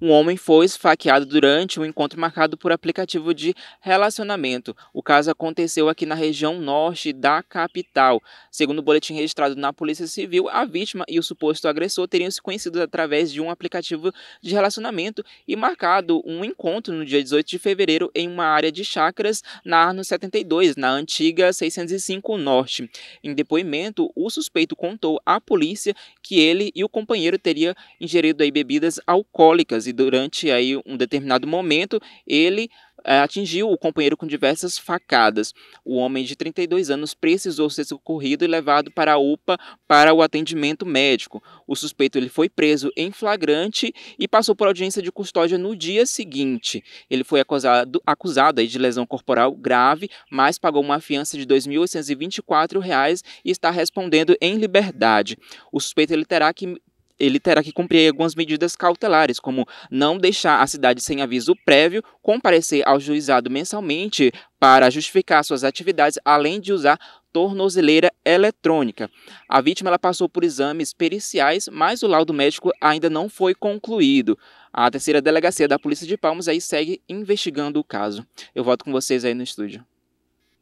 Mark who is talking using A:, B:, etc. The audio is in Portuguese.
A: Um homem foi esfaqueado durante um encontro marcado por aplicativo de relacionamento. O caso aconteceu aqui na região norte da capital. Segundo o boletim registrado na Polícia Civil, a vítima e o suposto agressor teriam se conhecido através de um aplicativo de relacionamento e marcado um encontro no dia 18 de fevereiro em uma área de chacras na Arno 72, na antiga 605 Norte. Em depoimento, o suspeito contou à polícia que ele e o companheiro teriam ingerido bebidas alcoólicas e durante aí um determinado momento ele eh, atingiu o companheiro com diversas facadas. O homem de 32 anos precisou ser socorrido e levado para a UPA para o atendimento médico. O suspeito ele foi preso em flagrante e passou por audiência de custódia no dia seguinte. Ele foi acusado, acusado de lesão corporal grave, mas pagou uma fiança de R$ 2.824 e está respondendo em liberdade. O suspeito ele terá que ele terá que cumprir algumas medidas cautelares, como não deixar a cidade sem aviso prévio, comparecer ao juizado mensalmente para justificar suas atividades, além de usar tornozeleira eletrônica. A vítima ela passou por exames periciais, mas o laudo médico ainda não foi concluído. A terceira delegacia da Polícia de Palmas aí segue investigando o caso. Eu volto com vocês aí no estúdio.